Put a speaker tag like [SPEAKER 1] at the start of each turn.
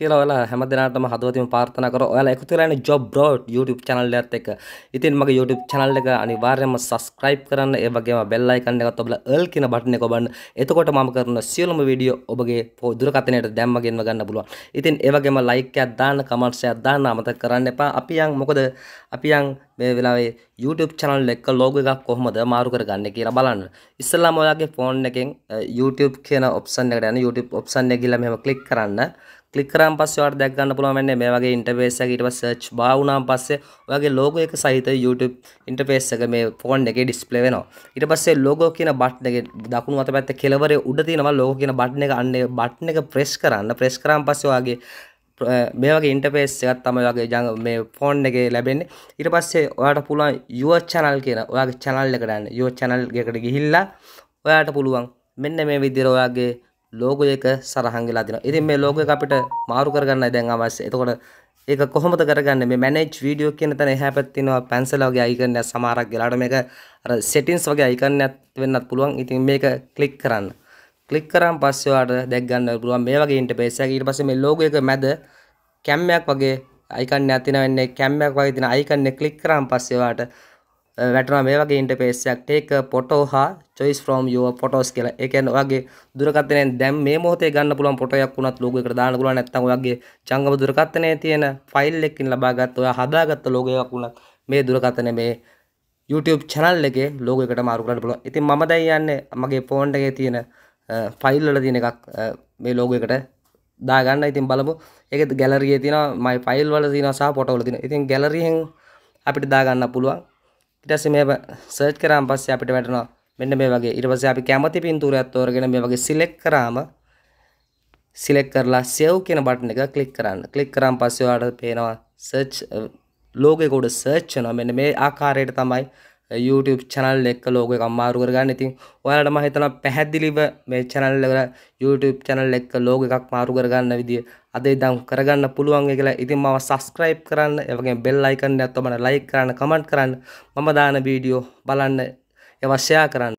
[SPEAKER 1] කියලා ඔයාලා හැම දෙනාටම හදවතින් ප්‍රාර්ථනා කරා ඔයාලා එකතු වෙලා ඉන්න job bro YouTube channel එකත් එක්ක. ඉතින් මගේ YouTube channel එක අනිවාර්යයෙන්ම subscribe කරන්න ඒ වගේම bell icon එකත් ඔබලා all කියන button එක ඔබන්න. එතකොට මම කරන සියලුම වීඩියෝ ඔබගේ දුරකථනයට දැම්මගෙන්ම ගන්න පුළුවන්. ඉතින් ඒ වගේම like එකක් දාන්න comments එකක් දාන්න අමතක කරන්න එපා. අපි යන් මොකද අපි යන් මේ වෙලාවේ YouTube channel එක logo එකක් කොහොමද මාරු කරගන්නේ කියලා බලන්න. ඉස්සෙල්ලාම ඔයාගේ ෆෝන් එකෙන් YouTube කියන option එකට යන YouTube option එක ගිහලා මෙහෙම click කරන්න. ක්ලික් කරාන් පස්සේ ඔයාලට දැක් ගන්න පුළුවන් වෙන්නේ මේ වගේ ඉන්ටර්ෆේස් එක ඊට පස්සේ සර්ච් බාර් වුණාන් පස්සේ ඔයාගේ ලෝගෝ එක සහිත YouTube ඉන්ටර්ෆේස් එක මේ ෆෝන් එකේ ඩිස්ප්ලේ වෙනවා ඊට පස්සේ ලෝගෝ කියන බටන් එකේ දකුණු අත පැත්තේ කෙළවරේ උඩ තියෙනවා ලෝගෝ කියන බටන් එක අන්න ඒ බටන් එක ප්‍රෙස් කරන්න ප්‍රෙස් කරාන් පස්සේ ඔයාගේ මේ වගේ ඉන්ටර්ෆේස් එකක් තමයි ඔයාගේ ජඟ මේ ෆෝන් එකේ ලැබෙන්නේ. ඊට පස්සේ ඔයාට පුළුවන් your channel කියන ඔයාගේ channel එකට යන්න. your channel එකකට ගිහිල්ලා ඔයාට පුළුවන් මෙන්න මේ විදිහට ඔයාගේ ලෝගෝ එක සරහන් වෙලා තිනවා. ඉතින් මේ ලෝගෝ එක අපිට මාරු කරගන්නයි දැන් අවශ්‍ය. එතකොට ඒක කොහොමද කරගන්නේ? මේ manage video කියන තැන එහා පැත්තේ තියෙනවා pencil වගේ icon එකක් සමහරක් ගලාට මේක අර settings වගේ icon එකක් වෙන්නත් පුළුවන්. ඉතින් මේක click කරන්න. click කරාන් පස්සේ ඔයාලට දැක් ගන්න පුළුවන් මේ වගේ interface එකක්. ඊට පස්සේ මේ logo එක මැද කැම්මයක් වගේ icon එකක් තියෙනවා. කැම්මයක් වගේ තියෙන icon එක click කරාන් පස්සේ ඔයාලට වැටනවා මේ වගේ ඉන්ටර්ෆේස්යක් take a photo හා choice from your photos කියලා. ඒ කියන්නේ ඔයගේ දුරකථනයෙන් දැන් මේ මොහොතේ ගන්න පුළුවන් ෆොටෝ එකක් වුණත් ලෝගෝ එකට දාන්න පුළුවන් නැත්නම් ඔයගේ ජංගම දුරකථනයේ තියෙන ෆයිල් එකකින් ලබාගත් ඔයා හදාගත්ත ලෝගෝ එකක් වුණත් මේ දුරකථනය මේ YouTube channel එකේ ලෝගෝ එකට මාරු කරන්න පුළුවන්. ඉතින් මම දැන් යන්නේ මගේ ෆෝන් එකේ තියෙන ෆයිල් වල තියෙන එකක් මේ ලෝගෝ එකට දාගන්න ඉතින් බලමු ඒක ගැලරිය තියෙනවා මයි ෆයිල් වල තියෙනවා සහ ෆොටෝ වල තියෙනවා. ඉතින් ගැලරියෙන් අපිට දාගන්න පුළුවන්. ඉටස මේ සර්ච් කරාම් පස්සේ අපිට වැටනවා මෙන්න මේ වගේ ඉට පස්සේ අපි කැමති පින්තූරයක් තෝරගෙන මේ වගේ සිලෙක්ට් කරාම සිලෙක්ට් කරලා සේව් කියන බටන් එක ක්ලික් කරන්න. ක්ලික් කරාම පස්සේ ඔයාලට පේනවා සර්ච් ලෝගෝ කෝඩ සර්ච් වෙනවා. මෙන්න මේ ආකාරයට තමයි YouTube චැනල් එක්ක ලෝක කම්මාරු කරගන්න ඉතින් ඔයාලට මම හිතනවා පැහැදිලිව මේ channel එක YouTube channel එක ලෝක එකක් මාරු කරගන්න විදිය අද ඉඳන් කරගන්න පුළුවන් කියලා ඉතින් මම subscribe කරන්න ඒ වගේම bell icon එකත් ඔබට like කරන්න comment කරන්න මම දාන වීඩියෝ බලන්න ඒවා share කරන්න